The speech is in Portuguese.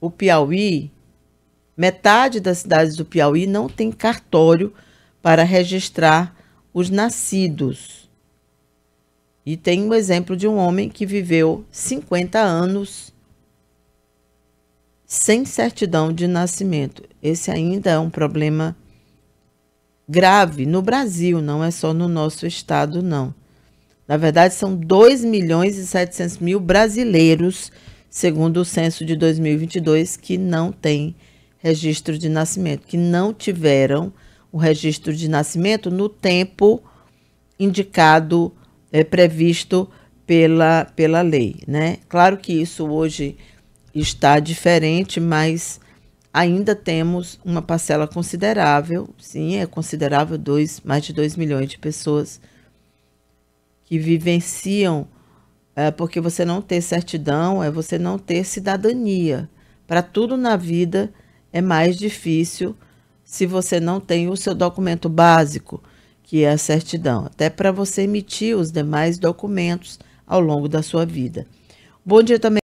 o Piauí, metade das cidades do Piauí não tem cartório para registrar os nascidos. E tem um exemplo de um homem que viveu 50 anos sem certidão de nascimento. Esse ainda é um problema grave no Brasil, não é só no nosso estado, não. Na verdade, são 2 milhões e 700 mil brasileiros segundo o censo de 2022, que não tem registro de nascimento, que não tiveram o registro de nascimento no tempo indicado, é, previsto pela, pela lei. Né? Claro que isso hoje está diferente, mas ainda temos uma parcela considerável, sim, é considerável, dois, mais de 2 milhões de pessoas que vivenciam é, porque você não ter certidão é você não ter cidadania. Para tudo na vida é mais difícil se você não tem o seu documento básico, que é a certidão, até para você emitir os demais documentos ao longo da sua vida. Bom dia também.